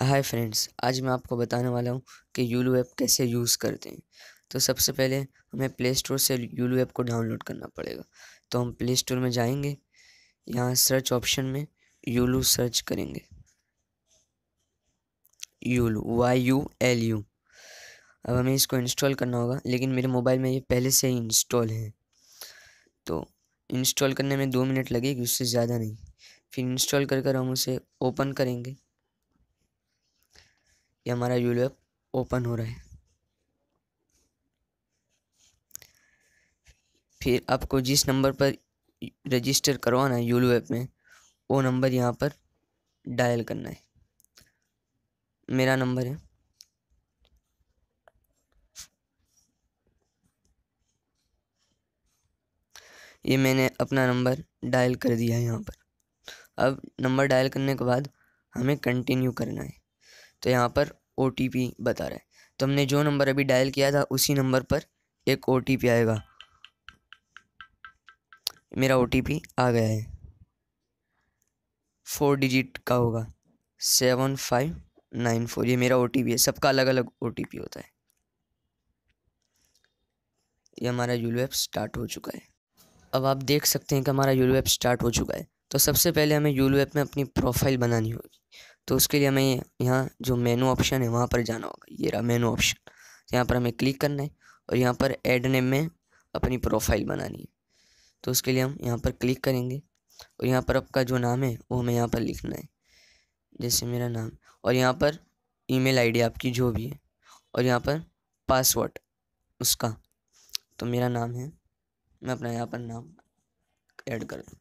hi friends आज मैं आपको बताने वाला हूँ कि यूलू ऐप कैसे यूज़ करते हैं तो सबसे पहले हमें प्ले स्टोर से यूलू ऐप को डाउनलोड करना पड़ेगा तो हम प्ले स्टोर में जाएंगे यहाँ सर्च ऑप्शन में यूलू सर्च करेंगे Yulu Y U L U अब हमें इसको इंस्टॉल करना होगा लेकिन मेरे मोबाइल में ये पहले से ही इंस्टॉल है तो इंस्टॉल करने में दो मिनट लगेगी उससे ज़्यादा नहीं फिर इंस्टॉल कर कर हम उसे ओपन करेंगे कि हमारा यूलो ऐप ओपन हो रहा है फिर आपको जिस नंबर पर रजिस्टर करवाना है यूलो ऐप में वो नंबर यहाँ पर डायल करना है मेरा नंबर है ये मैंने अपना नंबर डायल कर दिया है यहाँ पर अब नंबर डायल करने के बाद हमें कंटिन्यू करना है तो यहाँ पर ओ बता रहा है तो हमने जो नंबर अभी डायल किया था उसी नंबर पर एक ओ आएगा मेरा ओ आ गया है फोर डिजिट का होगा सेवन फाइव नाइन फोर ये मेरा ओ है सबका अलग अलग ओ होता है ये हमारा यूलो एप स्टार्ट हो चुका है अब आप देख सकते हैं कि हमारा यूलो एप स्टार्ट हो चुका है तो सबसे पहले हमें यूलो एप में अपनी प्रोफाइल बनानी होगी तो उसके लिए हमें यहाँ जो मेनू ऑप्शन है वहाँ पर जाना होगा ये रहा मेनू ऑप्शन तो यहाँ पर हमें क्लिक करना है और यहाँ पर एड नेम में अपनी प्रोफाइल बनानी है तो उसके लिए हम यहाँ पर क्लिक करेंगे और यहाँ पर आपका जो नाम है वो हमें यहाँ पर लिखना है जैसे मेरा नाम और यहाँ पर ईमेल आईडी आपकी जो भी है और यहाँ पर पासवर्ड उसका तो मेरा नाम है मैं अपना यहाँ पर नाम ऐड कर दूँ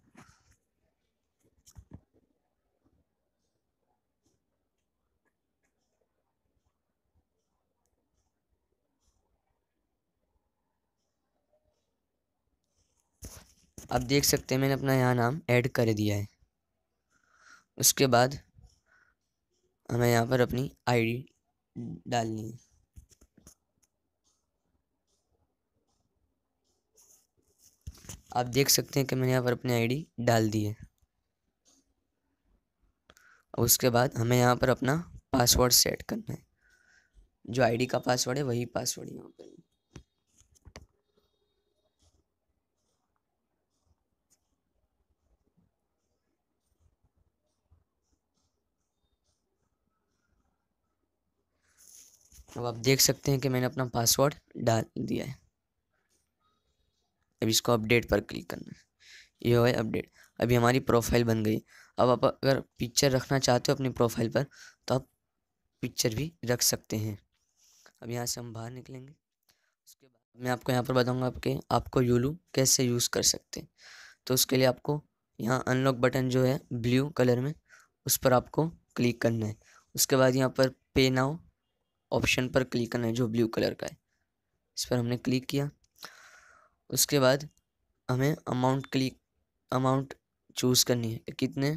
आप देख सकते हैं मैंने अपना यहाँ नाम ऐड कर दिया है उसके बाद हमें यहाँ पर अपनी आईडी डालनी है आप देख सकते हैं कि मैंने यहाँ पर अपनी आईडी डाल दी है उसके बाद हमें यहाँ पर अपना पासवर्ड सेट करना है जो आईडी का पासवर्ड है वही पासवर्ड यहाँ पर अब आप देख सकते हैं कि मैंने अपना पासवर्ड डाल दिया है अब इसको अपडेट पर क्लिक करना है ये हो अपडेट अभी हमारी प्रोफाइल बन गई अब आप अगर पिक्चर रखना चाहते हो अपनी प्रोफाइल पर तो आप पिक्चर भी रख सकते हैं अब यहाँ से हम बाहर निकलेंगे उसके बाद मैं आपको यहाँ पर बताऊँगा आपके आपको यूलू कैसे यूज़ कर सकते हैं तो उसके लिए आपको यहाँ अनलॉक बटन जो है ब्लू कलर में उस पर आपको क्लिक करना है उसके बाद यहाँ पर पे नाउ ऑप्शन पर क्लिक करना है जो ब्लू कलर का है इस पर हमने क्लिक किया उसके बाद हमें अमाउंट क्लिक अमाउंट चूज़ करनी है कितने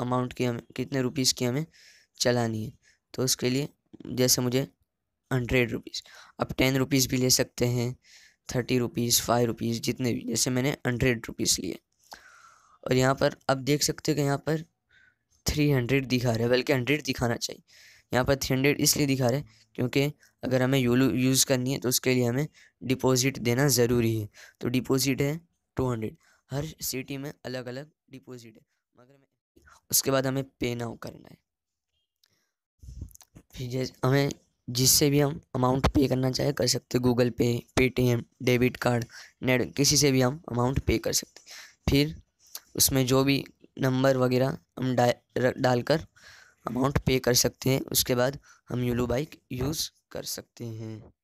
अमाउंट की हमें कितने रुपीस की हमें चलानी है तो उसके लिए जैसे मुझे हंड्रेड रुपीज़ आप टेन रुपीज़ भी ले सकते हैं थर्टी रुपीज़ फाइव रुपीज़ जितने भी जैसे मैंने हंड्रेड रुपीज़ लिए और यहाँ पर आप देख सकते हो कि यहाँ पर थ्री हंड्रेड दिखा रहे हैं बल्कि हंड्रेड दिखाना चाहिए यहाँ पर थ्री हंड्रेड इसलिए दिखा रहे हैं क्योंकि अगर हमें यूलू यूज़ करनी है तो उसके लिए हमें डिपॉजिट देना ज़रूरी है तो डिपॉजिट है टू हंड्रेड हर सिटी में अलग अलग डिपॉजिट है मगर उसके बाद हमें पे नाउ करना है फिर जैसे हमें जिससे भी हम अमाउंट पे करना चाहे कर सकते गूगल पे पेटीएम डेबिट कार्ड नेट किसी से भी हम अमाउंट पे कर सकते फिर उसमें जो भी नंबर वगैरह हम डाल डालकर अमाउंट पे कर सकते हैं उसके बाद हम यूलू बाइक यूज़ कर सकते हैं